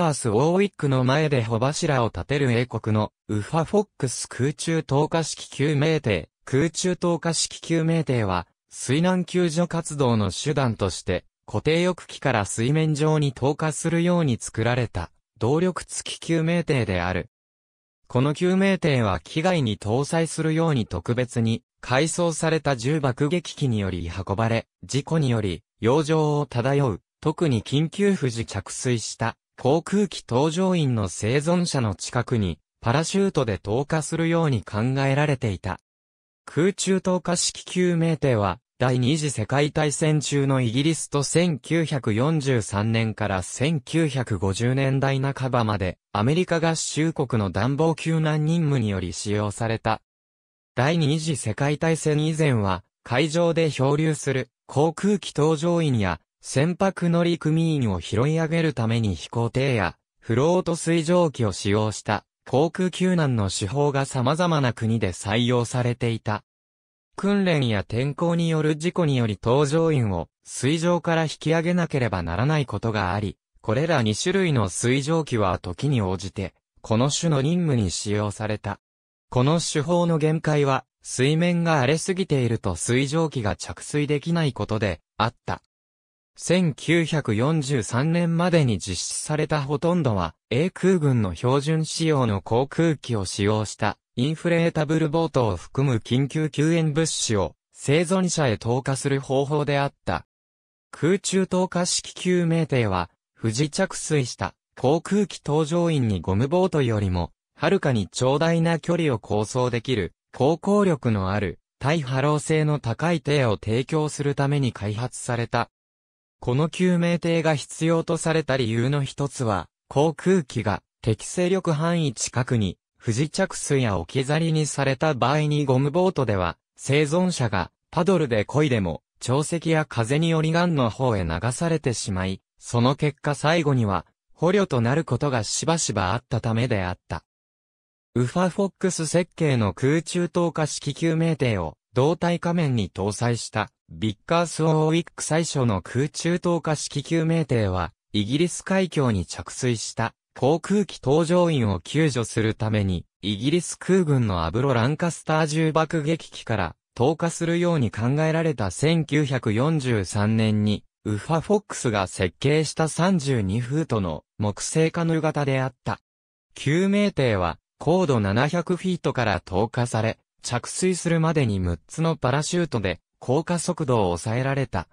タース・ウォーウィックの前で帆柱を立てる英国のウファ・フォックス空中投下式救命艇、空中投下式救命艇は、水難救助活動の手段として、固定翼機から水面上に投下するように作られた、動力付き救命艇である。この救命艇は機外に搭載するように特別に、改装された重爆撃機により運ばれ、事故により、洋上を漂う、特に緊急富士着水した航空機搭乗員の生存者の近くに、パラシュートで投下するように考えられていた。空中投下式救命艇は、第二次世界大戦中のイギリスと1943年から1950年代半ばまで、アメリカ合衆国の暖房救難任務により使用された。第二次世界大戦以前は、海上で漂流する航空機搭乗員や船舶乗組員を拾い上げるために飛行艇や、フロート水蒸気を使用した航空救難の手法が様々な国で採用されていた。訓練や天候による事故により搭乗員を水上から引き上げなければならないことがあり、これら2種類の水蒸気は時に応じて、この種の任務に使用された。この手法の限界は、水面が荒れすぎていると水蒸気が着水できないことで、あった。1943年までに実施されたほとんどは、英空軍の標準仕様の航空機を使用した、インフレータブルボートを含む緊急救援物資を、生存者へ投下する方法であった。空中投下式救命艇は、不時着水した航空機搭乗員にゴムボートよりも、はるかに長大な距離を構想できる、航行力のある、対波浪性の高い艇を提供するために開発された。この救命艇が必要とされた理由の一つは、航空機が適勢力範囲近くに不時着水や置き去りにされた場合にゴムボートでは、生存者がパドルで漕いでも、潮汐や風により岸の方へ流されてしまい、その結果最後には、捕虜となることがしばしばあったためであった。ウファフォックス設計の空中投下式救命艇を胴体仮面に搭載したビッカース・オーウィック最初の空中投下式救命艇は、イギリス海峡に着水した航空機搭乗員を救助するために、イギリス空軍のアブロ・ランカスター重爆撃機から投下するように考えられた1943年に、ウファ・フォックスが設計した32フートの木製カヌー型であった。救命艇は高度700フィートから投下され、着水するまでに6つのパラシュートで降下速度を抑えられた。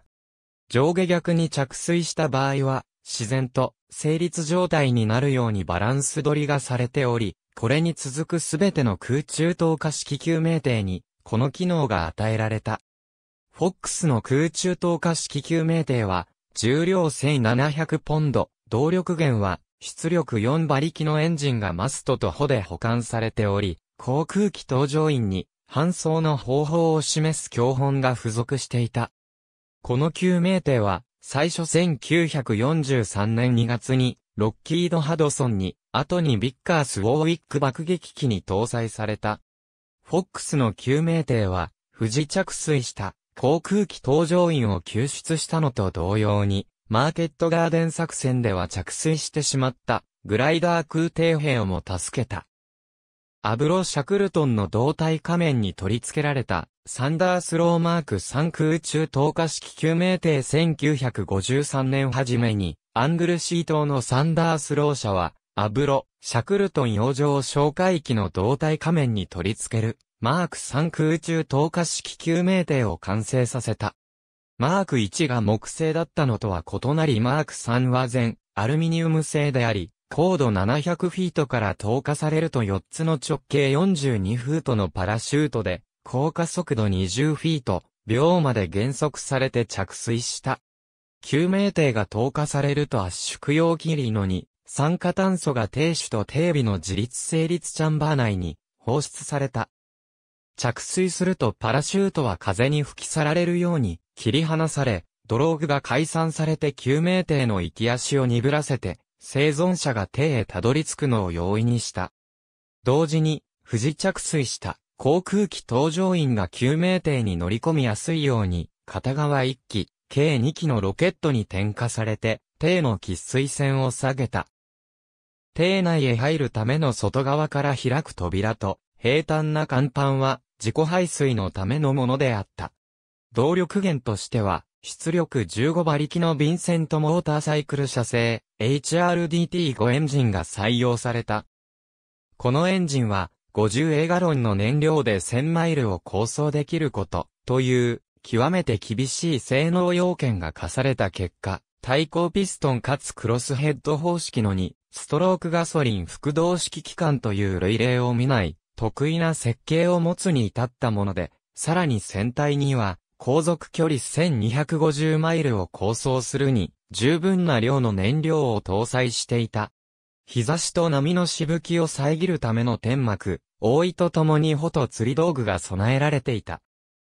上下逆に着水した場合は、自然と成立状態になるようにバランス取りがされており、これに続くすべての空中投下式救命艇に、この機能が与えられた。フォックスの空中投下式救命艇は、重量1700ポンド、動力源は、出力4馬力のエンジンがマストと帆で保管されており、航空機搭乗員に搬送の方法を示す教本が付属していた。この救命艇は、最初1943年2月に、ロッキード・ハドソンに、後にビッカース・ウォーウィック爆撃機に搭載された。フォックスの救命艇は、不時着水した航空機搭乗員を救出したのと同様に、マーケットガーデン作戦では着水してしまったグライダー空挺兵をも助けた。アブロ・シャクルトンの胴体仮面に取り付けられた、サンダースローマーク3空中投下式救命艇1953年初めに、アングルシー島のサンダースロー社は、アブロ、シャクルトン洋上哨戒機の胴体仮面に取り付ける、マーク3空中投下式救命艇を完成させた。マーク1が木製だったのとは異なりマーク3は全、アルミニウム製であり、高度700フィートから投下されると4つの直径42フートのパラシュートで、降下速度20フィート、秒まで減速されて着水した。救命艇が投下されると圧縮容器リのに、酸化炭素が艇首と艇尾の自立成立チャンバー内に放出された。着水するとパラシュートは風に吹き去られるように切り離され、ドローグが解散されて救命艇の行き足を鈍らせて生存者が手へたどり着くのを容易にした。同時に、不時着水した航空機搭乗員が救命艇に乗り込みやすいように、片側1機、計2機のロケットに点火されて、艇の喫水線を下げた。艇内へ入るための外側から開く扉と、平坦な甲板は、自己排水のためのものであった。動力源としては、出力15馬力のヴィンセントモーターサイクル車製 HRDT5 エンジンが採用された。このエンジンは 50A ガロンの燃料で1000マイルを構想できることという極めて厳しい性能要件が課された結果、対抗ピストンかつクロスヘッド方式の2、ストロークガソリン副動式機関という類例を見ない、得意な設計を持つに至ったもので、さらに船体には、航続距離1250マイルを構想するに、十分な量の燃料を搭載していた。日差しと波のしぶきを遮るための天幕、覆いとともに帆と釣り道具が備えられていた。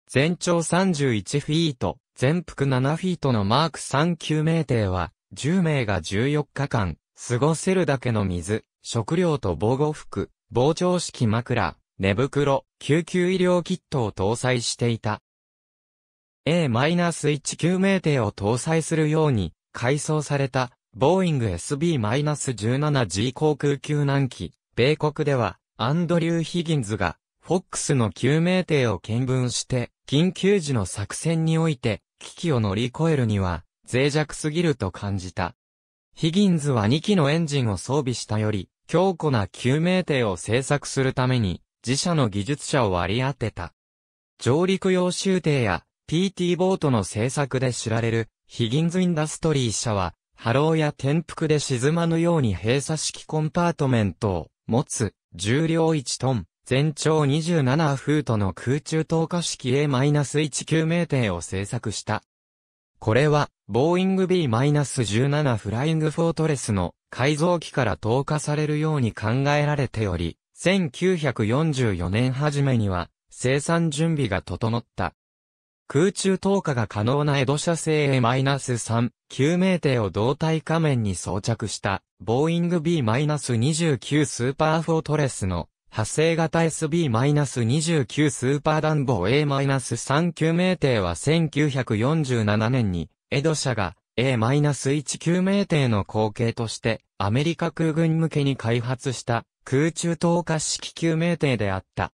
全長31フィート、全幅7フィートのマーク3級命艇は、10名が14日間、過ごせるだけの水、食料と防護服、膨張式枕、寝袋、救急医療キットを搭載していた。A-1 救命艇を搭載するように改装されたボーイング SB-17G 航空救難機、米国ではアンドリュー・ヒギンズがフォックスの救命艇を見分して緊急時の作戦において危機を乗り越えるには脆弱すぎると感じた。ヒギンズは2機のエンジンを装備したより強固な救命艇を製作するために自社の技術者を割り当てた。上陸用集艇や PT ボートの製作で知られるヒギンズ・インダストリー社は、波浪や転覆で沈まぬように閉鎖式コンパートメントを持つ、重量1トン、全長27フートの空中投下式 A-1 9名艇を製作した。これは、ボーイング B-17 フライングフォートレスの改造機から投下されるように考えられており、1944年初めには生産準備が整った。空中投下が可能な江戸社製 A-3 救命艇を胴体仮面に装着したボーイング B-29 スーパーフォートレスの派生型 SB-29 スーパー暖房 A-3 救命艇は1947年に江戸社が A-1 救命艇の後継としてアメリカ空軍向けに開発した空中投下式救命艇であった。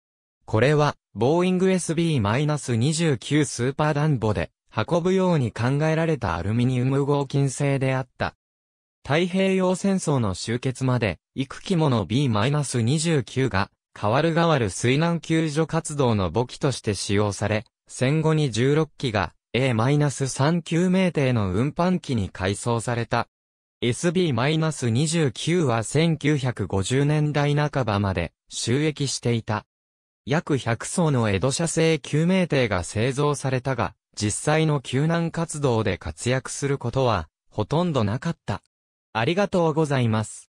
これはボーイング SB-29 スーパーダンボで運ぶように考えられたアルミニウム合金製であった。太平洋戦争の終結まで、幾規もの B-29 が、変わる変わる水難救助活動の母機として使用され、戦後に16機が A-3 級名艇の運搬機に改装された。SB-29 は1950年代半ばまで収益していた。約100層の江戸社製救命艇が製造されたが、実際の救難活動で活躍することは、ほとんどなかった。ありがとうございます。